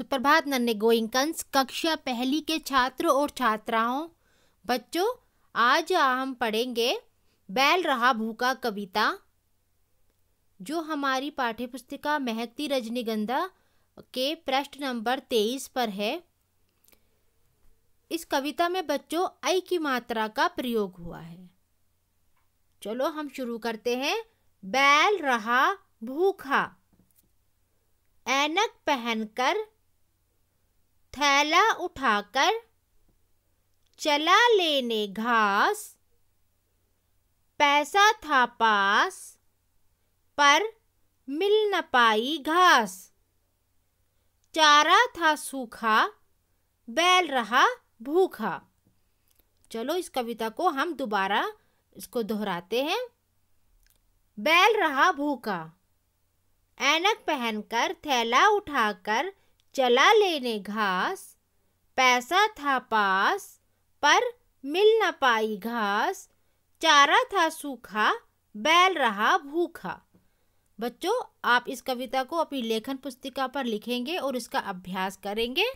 सुप्रभात नन्हे गोइंकंस कक्षा पहली के छात्र और छात्राओं बच्चों आज हम पढ़ेंगे बैल रहा भूखा कविता जो हमारी पाठ्यपुस्तिका महकती रजनीगंधा के पृष्ठ नंबर तेईस पर है इस कविता में बच्चों ऐ की मात्रा का प्रयोग हुआ है चलो हम शुरू करते हैं बैल रहा भूखा ऐनक पहनकर उठाकर चला लेने घास पैसा था पास पर मिल न पाई घास चारा था सूखा बैल रहा भूखा चलो इस कविता को हम दोबारा इसको दोहराते हैं बैल रहा भूखा ऐनक पहनकर थैला उठाकर चला लेने घास पैसा था पास पर मिल न पाई घास चारा था सूखा बैल रहा भूखा बच्चों आप इस कविता को अपनी लेखन पुस्तिका पर लिखेंगे और इसका अभ्यास करेंगे